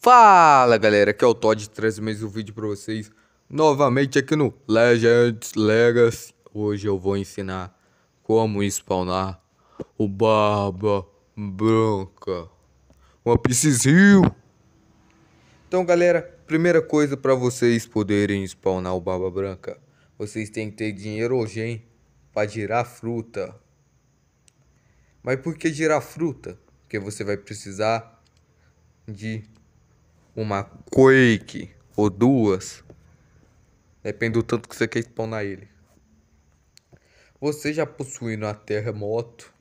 Fala galera, aqui é o Todd, traz mais um vídeo para vocês novamente aqui no Legends Legacy. Hoje eu vou ensinar como spawnar o Barba Branca, uma Piscizil. Então galera, primeira coisa para vocês poderem spawnar o Barba Branca, vocês têm que ter dinheiro ou gen para girar fruta. Mas por que girar fruta? Porque você vai precisar de uma quake ou duas, depende do tanto que você quer spawnar ele. Você já possuindo a terremoto,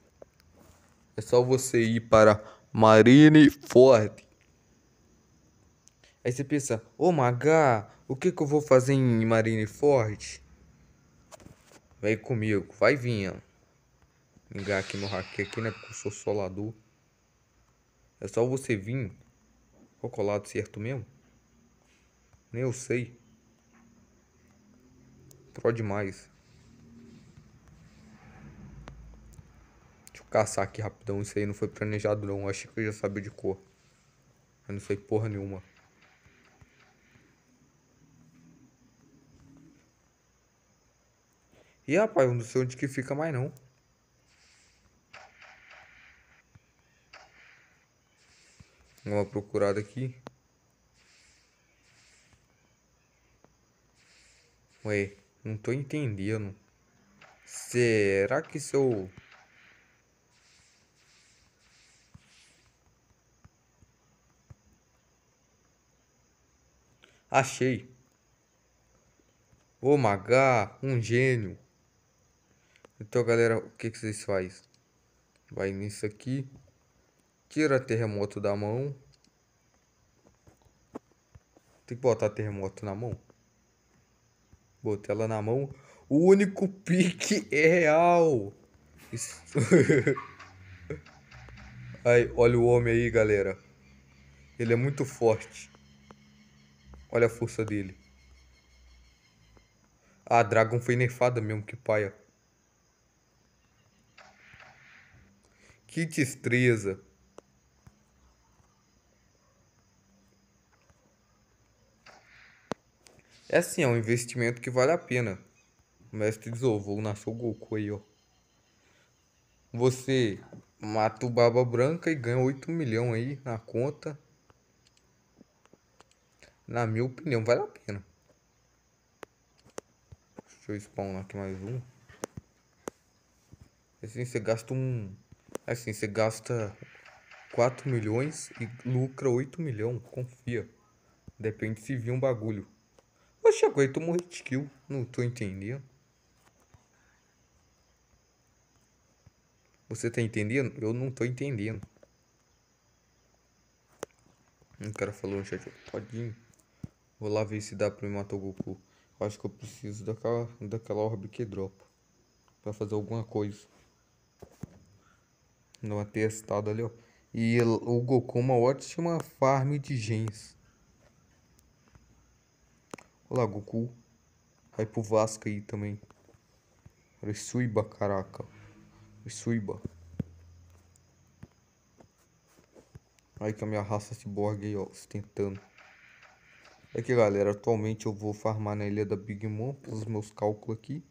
é só você ir para Marineford. Aí você pensa, ô oh, Magá, o que que eu vou fazer em Marineford? Vem comigo, vai vir. Ligar aqui no hacker aqui, né? Porque eu sou solador. É só você vir colado certo é mesmo? Nem eu sei. Pro demais. Deixa eu caçar aqui rapidão. Isso aí não foi planejado não. Eu achei que eu já sabia de cor. Eu não sei porra nenhuma. E rapaz, eu não sei onde que fica mais não. uma procurada aqui. Ué, não tô entendendo. Será que se eu... Achei. Ô, Magá, um gênio. Então, galera, o que, que vocês fazem? Vai nisso aqui. Tira terremoto da mão. Tem que botar terremoto na mão. Botei ela na mão. O único pique é real. Isso... aí, olha o homem aí, galera. Ele é muito forte. Olha a força dele. Ah, a Dragon foi nerfada mesmo, que paia. Que destreza. É assim, é um investimento que vale a pena. O mestre desovou, nasceu Goku aí, ó. Você mata o Baba Branca e ganha 8 milhões aí na conta. Na minha opinião, vale a pena. Deixa eu spawnar aqui mais um. Assim, você gasta um... Assim, você gasta 4 milhões e lucra 8 milhões. Confia. Depende se vir um bagulho. Poxa, agora ele tomou hit kill. Não tô entendendo. Você tá entendendo? Eu não tô entendendo. um cara falou um chat, todinho. Vou lá ver se dá pra me matar o Goku. Eu acho que eu preciso daquela, daquela orbe que dropa. Pra fazer alguma coisa. Não uma testada ali, ó. E o Goku, uma ótima farm de gens. Olá, Goku. Vai pro Vasco aí também. Resuiba, caraca. Resuiba. Aí que a minha raça ciborgue aí, ó, tentando. Aqui, é galera, atualmente eu vou farmar na ilha da Big Mom, pelos meus cálculos aqui.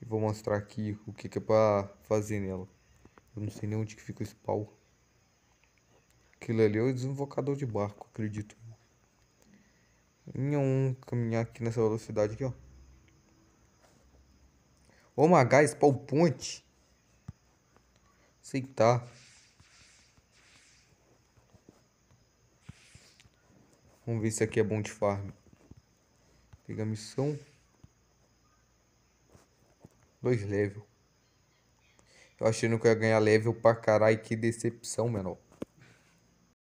E vou mostrar aqui o que, que é pra fazer nela. Eu não sei nem onde que fica o spawn. Aquilo ali é o desinvocador de barco, acredito Nhum, caminhar aqui nessa velocidade aqui, ó. Ô, Magás, sei que Aceitar. Vamos ver se aqui é bom de farm. Pegar a missão. Dois level. Eu achei que eu ia ganhar level pra caralho. Que decepção, menor.